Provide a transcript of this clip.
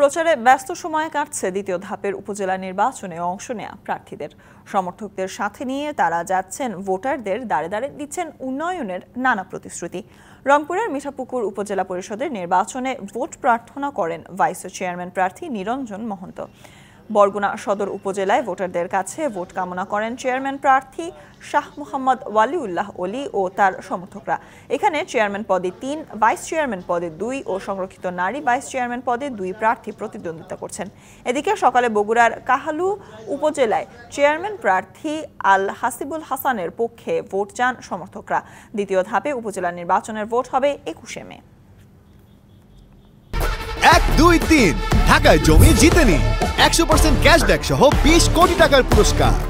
প্রচারে ব্যস্ত সময় কাটছে দ্বিতীয় ধাপের উপজেলা নির্বাচনে অংশ নেয়া প্রার্থীদের সমর্থকদের সাথে নিয়ে তারা যাচ্ছেন ভোটারদের দাঁড়ে দাঁড়ে দিচ্ছেন উন্নয়নের নানা প্রতিশ্রুতি রংপুরের মিঠাপুকুর উপজেলা পরিষদের নির্বাচনে ভোট প্রার্থনা করেন ভাইস চেয়ারম্যান প্রার্থী নিরঞ্জন মহন্ত বরগুনা সদর উপজেলায় ভোটারদের কাছে ভোট কামনা করেন চেয়ারম্যান প্রার্থী শাহ মোহাম্মদ ওয়ালিউল্লাহ অলি ও তার সমর্থকরা এখানে চেয়ারম্যান পদে তিন ভাইস চেয়ারম্যান পদে দুই ও সংরক্ষিত নারী ভাইস চেয়ারম্যান পদে দুই প্রার্থী প্রতিদ্বন্দ্বিতা করছেন এদিকে সকালে বগুড়ার কাহালু উপজেলায় চেয়ারম্যান প্রার্থী আল হাসিবুল হাসানের পক্ষে ভোট চান সমর্থকরা দ্বিতীয় ধাপে উপজেলা নির্বাচনের ভোট হবে একুশে মে এক দুই তিন ঢাকায় জমি জিতেনি একশো পার্সেন্ট ক্যাশব্যাক সহ বিশ কোটি টাকার পুরস্কার